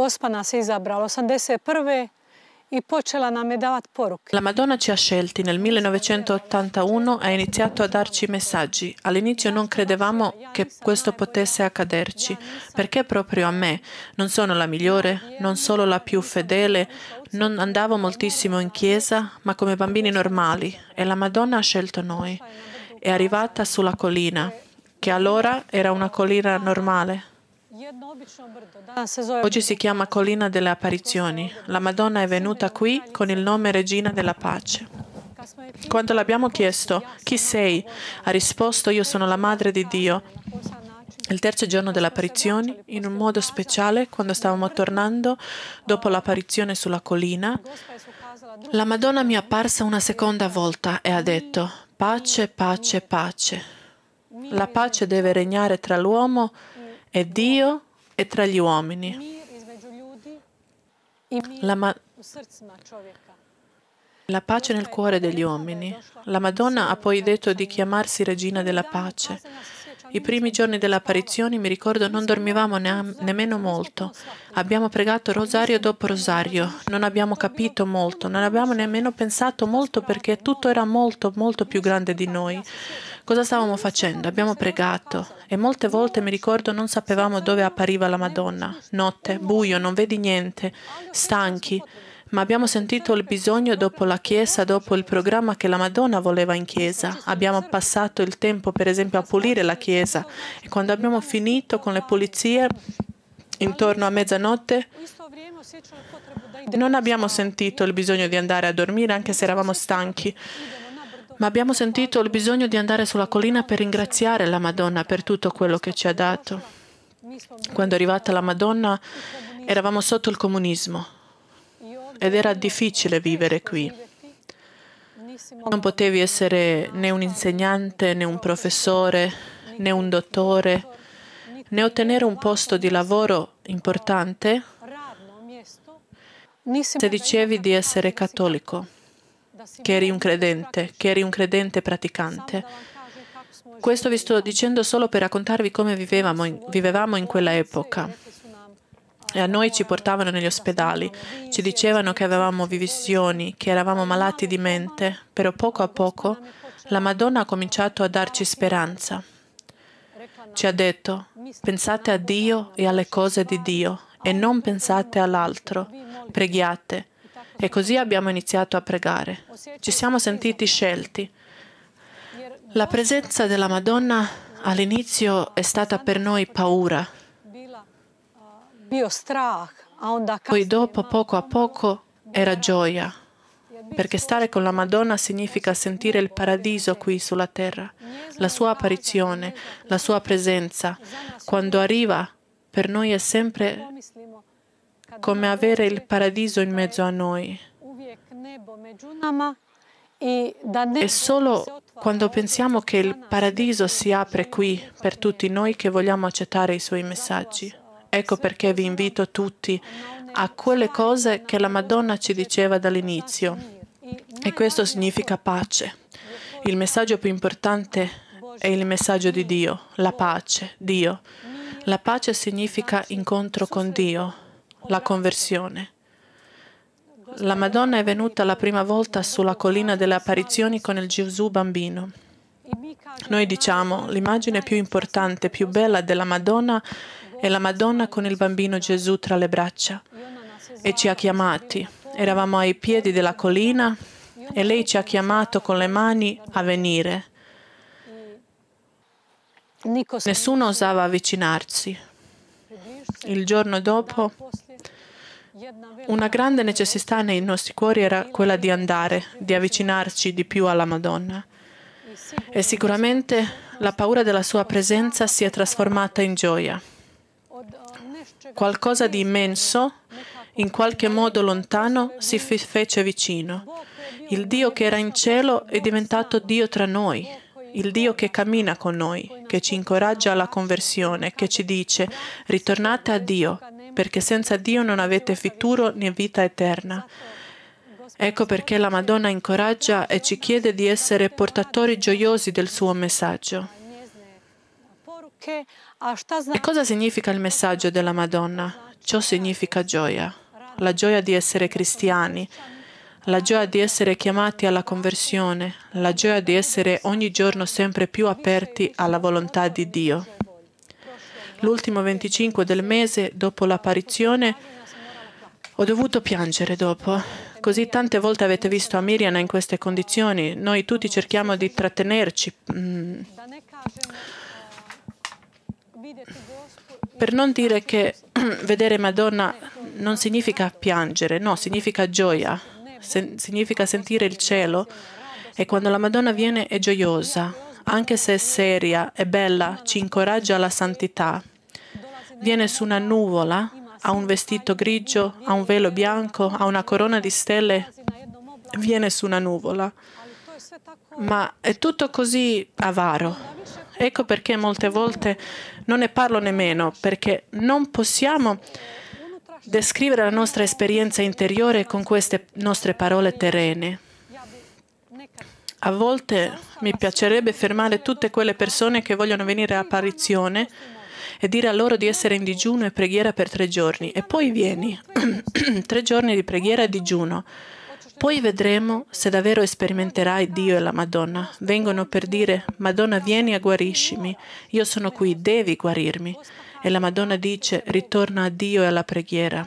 Gospa nas izabrala 81. La Madonna ci ha scelti nel 1981 ha iniziato a darci messaggi. All'inizio non credevamo che questo potesse accaderci. Perché proprio a me? Non sono la migliore, non solo la più fedele, non andavo moltissimo in chiesa, ma come bambini normali. E la Madonna ha scelto noi. È arrivata sulla collina, che allora era una collina normale, Oggi si chiama Collina delle Apparizioni. La Madonna è venuta qui con il nome Regina della Pace. Quando l'abbiamo chiesto, chi sei? Ha risposto, io sono la Madre di Dio. Il terzo giorno delle apparizioni, in un modo speciale, quando stavamo tornando dopo l'apparizione sulla collina, la Madonna mi è apparsa una seconda volta e ha detto, pace, pace, pace. La pace deve regnare tra l'uomo e e Dio è tra gli uomini. La, ma- la pace nel cuore degli uomini. La Madonna ha poi detto di chiamarsi regina della pace. I primi giorni dell'apparizione, mi ricordo, non dormivamo ne- nemmeno molto. Abbiamo pregato rosario dopo rosario, non abbiamo capito molto, non abbiamo nemmeno pensato molto perché tutto era molto, molto più grande di noi. Cosa stavamo facendo? Abbiamo pregato e molte volte, mi ricordo, non sapevamo dove appariva la Madonna. Notte, buio, non vedi niente, stanchi ma abbiamo sentito il bisogno dopo la Chiesa, dopo il programma che la Madonna voleva in Chiesa. Abbiamo passato il tempo, per esempio, a pulire la Chiesa e quando abbiamo finito con le pulizie, intorno a mezzanotte, non abbiamo sentito il bisogno di andare a dormire anche se eravamo stanchi ma abbiamo sentito il bisogno di andare sulla collina per ringraziare la Madonna per tutto quello che ci ha dato. Quando è arrivata la Madonna eravamo sotto il comunismo ed era difficile vivere qui. Non potevi essere né un insegnante, né un professore, né un dottore, né ottenere un posto di lavoro importante se dicevi di essere cattolico, che eri un credente, che eri un credente praticante. Questo vi sto dicendo solo per raccontarvi come vivevamo in, vivevamo in quella epoca. E a noi ci portavano negli ospedali, ci dicevano che avevamo visioni, che eravamo malati di mente, però poco a poco la Madonna ha cominciato a darci speranza. Ci ha detto, pensate a Dio e alle cose di Dio e non pensate all'altro, preghiate. E così abbiamo iniziato a pregare. Ci siamo sentiti scelti. La presenza della Madonna all'inizio è stata per noi paura, poi dopo, poco a poco, era gioia, perché stare con la Madonna significa sentire il paradiso qui sulla terra, la sua apparizione, la sua presenza. Quando arriva, per noi è sempre come avere il paradiso in mezzo a noi. E solo quando pensiamo che il paradiso si apre qui per tutti noi che vogliamo accettare i suoi messaggi. Ecco perché vi invito tutti a quelle cose che la Madonna ci diceva dall'inizio. E questo significa pace. Il messaggio più importante è il messaggio di Dio, la pace, Dio. La pace significa incontro con Dio, la conversione. La Madonna è venuta la prima volta sulla collina delle apparizioni con il Gesù bambino. Noi diciamo l'immagine più importante, più bella della Madonna è e la Madonna con il bambino Gesù tra le braccia e ci ha chiamati. Eravamo ai piedi della collina e lei ci ha chiamato con le mani a venire. Nessuno osava avvicinarsi. Il giorno dopo, una grande necessità nei nostri cuori era quella di andare, di avvicinarci di più alla Madonna. E sicuramente la paura della sua presenza si è trasformata in gioia. Qualcosa di immenso, in qualche modo lontano, si fece vicino. Il Dio che era in cielo è diventato Dio tra noi, il Dio che cammina con noi, che ci incoraggia alla conversione, che ci dice ritornate a Dio, perché senza Dio non avete futuro né vita eterna. Ecco perché la Madonna incoraggia e ci chiede di essere portatori gioiosi del suo messaggio. E cosa significa il messaggio della Madonna? Ciò significa gioia, la gioia di essere cristiani, la gioia di essere chiamati alla conversione, la gioia di essere ogni giorno sempre più aperti alla volontà di Dio. L'ultimo 25 del mese, dopo l'apparizione, ho dovuto piangere dopo. Così tante volte avete visto a Miriana in queste condizioni. Noi tutti cerchiamo di trattenerci. Mm per non dire che vedere Madonna non significa piangere, no, significa gioia, sen- significa sentire il cielo. E quando la Madonna viene è gioiosa, anche se è seria, è bella, ci incoraggia alla santità. Viene su una nuvola, ha un vestito grigio, ha un velo bianco, ha una corona di stelle, viene su una nuvola. Ma è tutto così avaro. Ecco perché molte volte non ne parlo nemmeno perché non possiamo descrivere la nostra esperienza interiore con queste nostre parole terrene. A volte mi piacerebbe fermare tutte quelle persone che vogliono venire a apparizione e dire a loro di essere in digiuno e preghiera per tre giorni e poi vieni. tre giorni di preghiera e digiuno poi vedremo se davvero sperimenterai Dio e la Madonna. Vengono per dire, Madonna vieni e guariscimi, io sono qui, devi guarirmi. E la Madonna dice, ritorna a Dio e alla preghiera.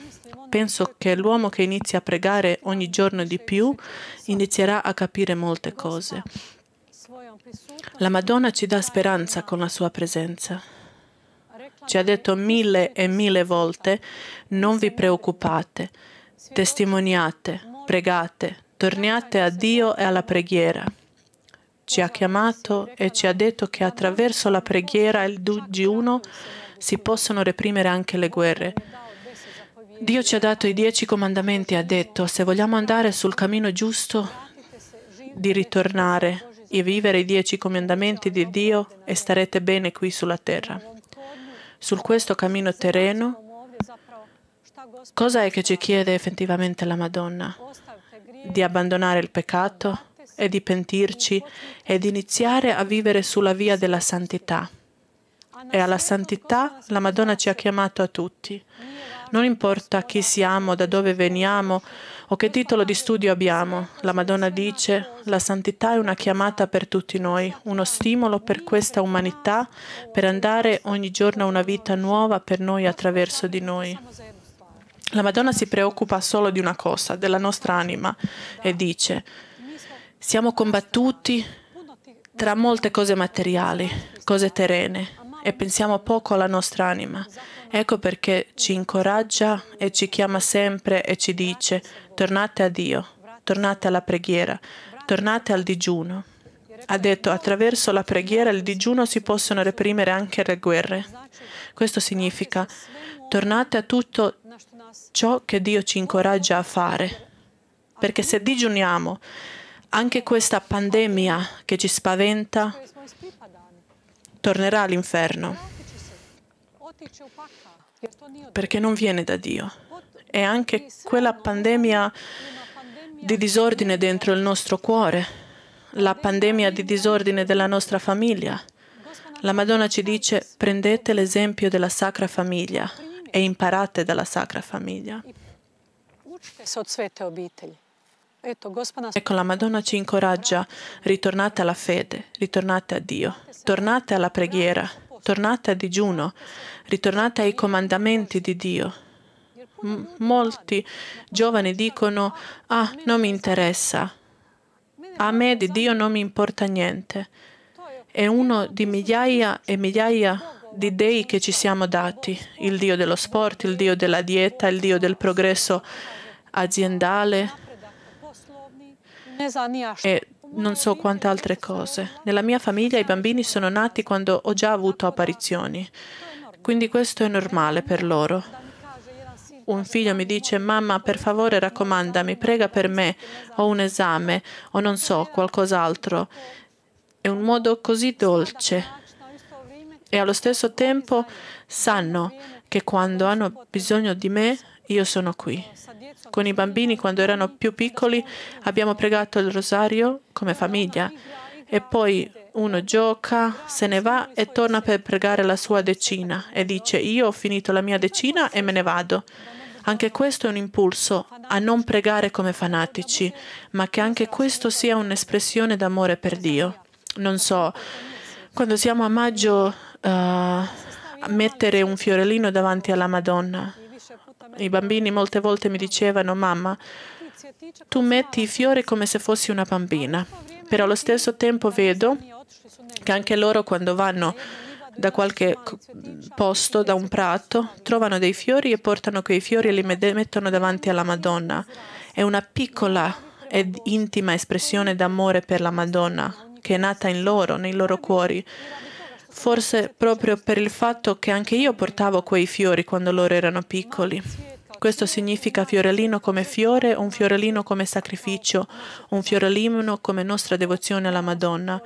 Penso che l'uomo che inizia a pregare ogni giorno di più inizierà a capire molte cose. La Madonna ci dà speranza con la sua presenza. Ci ha detto mille e mille volte, non vi preoccupate, testimoniate, Pregate, torniate a Dio e alla preghiera. Ci ha chiamato e ci ha detto che attraverso la preghiera e il digiuno si possono reprimere anche le guerre. Dio ci ha dato i dieci comandamenti, ha detto, se vogliamo andare sul cammino giusto, di ritornare e vivere i dieci comandamenti di Dio e starete bene qui sulla terra. Su questo cammino terreno Cosa è che ci chiede effettivamente la Madonna? Di abbandonare il peccato e di pentirci e di iniziare a vivere sulla via della santità. E alla santità la Madonna ci ha chiamato a tutti. Non importa chi siamo, da dove veniamo o che titolo di studio abbiamo, la Madonna dice, la santità è una chiamata per tutti noi, uno stimolo per questa umanità per andare ogni giorno a una vita nuova per noi attraverso di noi. La Madonna si preoccupa solo di una cosa, della nostra anima, e dice, siamo combattuti tra molte cose materiali, cose terrene, e pensiamo poco alla nostra anima. Ecco perché ci incoraggia e ci chiama sempre e ci dice, tornate a Dio, tornate alla preghiera, tornate al digiuno. Ha detto, attraverso la preghiera e il digiuno si possono reprimere anche le guerre. Questo significa, tornate a tutto ciò che Dio ci incoraggia a fare. Perché se digiuniamo, anche questa pandemia che ci spaventa tornerà all'inferno. Perché non viene da Dio. E anche quella pandemia di disordine dentro il nostro cuore, la pandemia di disordine della nostra famiglia. La Madonna ci dice prendete l'esempio della Sacra Famiglia, e imparate dalla Sacra Famiglia. Ecco, la Madonna ci incoraggia, ritornate alla fede, ritornate a Dio, tornate alla preghiera, tornate a digiuno, ritornate ai comandamenti di Dio. M- molti giovani dicono, ah, non mi interessa, a me di Dio non mi importa niente. È uno di migliaia e migliaia di dei che ci siamo dati, il Dio dello sport, il Dio della dieta, il Dio del progresso aziendale e non so quante altre cose. Nella mia famiglia i bambini sono nati quando ho già avuto apparizioni, quindi questo è normale per loro. Un figlio mi dice, mamma, per favore raccomandami, prega per me, ho un esame o non so, qualcos'altro. È un modo così dolce e allo stesso tempo sanno che quando hanno bisogno di me io sono qui. Con i bambini quando erano più piccoli abbiamo pregato il rosario come famiglia e poi uno gioca, se ne va e torna per pregare la sua decina e dice io ho finito la mia decina e me ne vado. Anche questo è un impulso a non pregare come fanatici, ma che anche questo sia un'espressione d'amore per Dio. Non so, quando siamo a maggio uh, mettere un fiorellino davanti alla Madonna. I bambini molte volte mi dicevano, mamma, tu metti i fiori come se fossi una bambina, però allo stesso tempo vedo che anche loro quando vanno da qualche posto, da un prato, trovano dei fiori e portano quei fiori e li mettono davanti alla Madonna. È una piccola ed intima espressione d'amore per la Madonna che è nata in loro, nei loro cuori forse proprio per il fatto che anche io portavo quei fiori quando loro erano piccoli. Questo significa fiorellino come fiore, un fiorellino come sacrificio, un fiorellino come nostra devozione alla Madonna.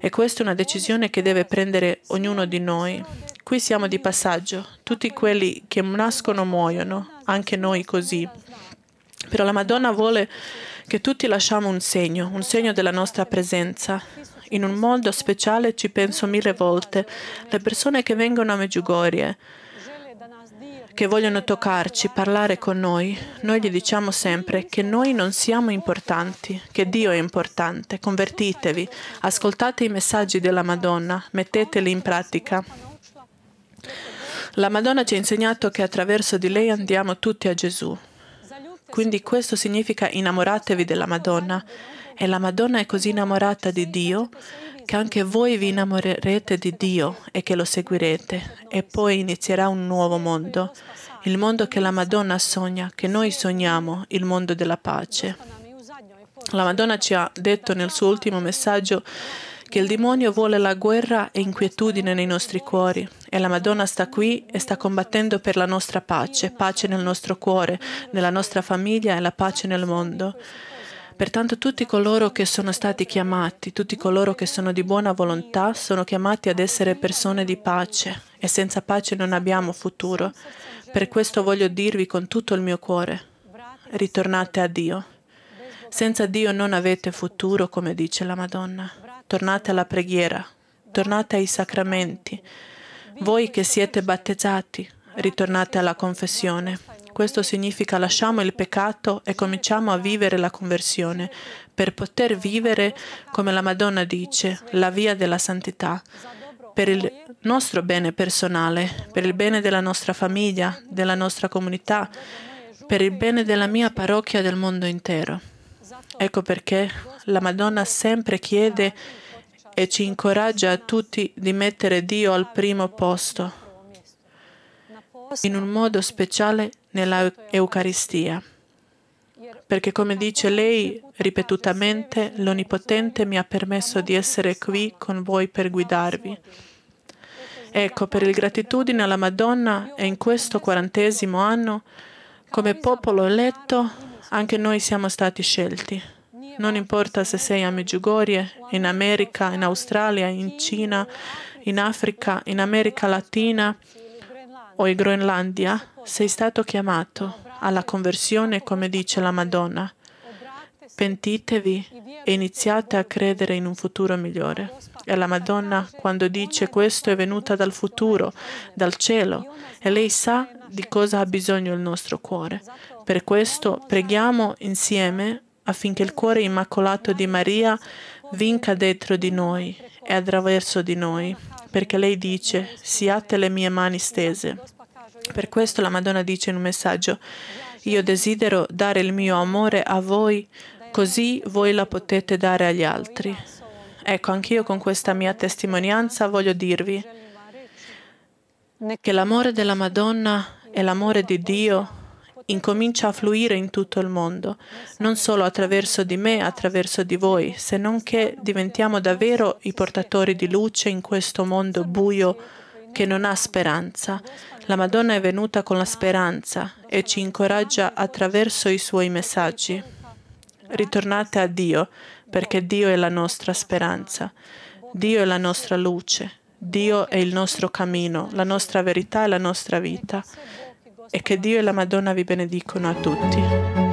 E questa è una decisione che deve prendere ognuno di noi. Qui siamo di passaggio, tutti quelli che nascono muoiono, anche noi così. Però la Madonna vuole che tutti lasciamo un segno, un segno della nostra presenza, in un modo speciale ci penso mille volte. Le persone che vengono a Meggiugorie, che vogliono toccarci, parlare con noi, noi gli diciamo sempre che noi non siamo importanti, che Dio è importante. Convertitevi, ascoltate i messaggi della Madonna, metteteli in pratica. La Madonna ci ha insegnato che attraverso di lei andiamo tutti a Gesù. Quindi questo significa innamoratevi della Madonna e la Madonna è così innamorata di Dio che anche voi vi innamorerete di Dio e che lo seguirete. E poi inizierà un nuovo mondo, il mondo che la Madonna sogna, che noi sogniamo, il mondo della pace. La Madonna ci ha detto nel suo ultimo messaggio che il demonio vuole la guerra e inquietudine nei nostri cuori e la Madonna sta qui e sta combattendo per la nostra pace, pace nel nostro cuore, nella nostra famiglia e la pace nel mondo. Pertanto tutti coloro che sono stati chiamati, tutti coloro che sono di buona volontà, sono chiamati ad essere persone di pace e senza pace non abbiamo futuro. Per questo voglio dirvi con tutto il mio cuore, ritornate a Dio. Senza Dio non avete futuro, come dice la Madonna. Tornate alla preghiera, tornate ai sacramenti. Voi che siete battezzati, ritornate alla confessione questo significa lasciamo il peccato e cominciamo a vivere la conversione per poter vivere, come la Madonna dice, la via della santità per il nostro bene personale, per il bene della nostra famiglia, della nostra comunità, per il bene della mia parrocchia e del mondo intero. Ecco perché la Madonna sempre chiede e ci incoraggia a tutti di mettere Dio al primo posto in un modo speciale nella Eucaristia, perché come dice lei ripetutamente, l'Onipotente mi ha permesso di essere qui con voi per guidarvi. Ecco, per il gratitudine alla Madonna e in questo quarantesimo anno, come popolo eletto, anche noi siamo stati scelti. Non importa se sei a Meggiugorie, in America, in Australia, in Cina, in Africa, in America Latina, o in Groenlandia, sei stato chiamato alla conversione come dice la Madonna. Pentitevi e iniziate a credere in un futuro migliore. E la Madonna, quando dice questo, è venuta dal futuro, dal cielo, e lei sa di cosa ha bisogno il nostro cuore. Per questo preghiamo insieme affinché il cuore immacolato di Maria vinca dentro di noi e attraverso di noi perché lei dice, siate le mie mani stese. Per questo la Madonna dice in un messaggio, io desidero dare il mio amore a voi, così voi la potete dare agli altri. Ecco, anch'io con questa mia testimonianza voglio dirvi che l'amore della Madonna e l'amore di Dio incomincia a fluire in tutto il mondo, non solo attraverso di me, attraverso di voi, se non che diventiamo davvero i portatori di luce in questo mondo buio che non ha speranza. La Madonna è venuta con la speranza e ci incoraggia attraverso i suoi messaggi. Ritornate a Dio, perché Dio è la nostra speranza, Dio è la nostra luce, Dio è il nostro cammino, la nostra verità e la nostra vita e che Dio e la Madonna vi benedicano a tutti.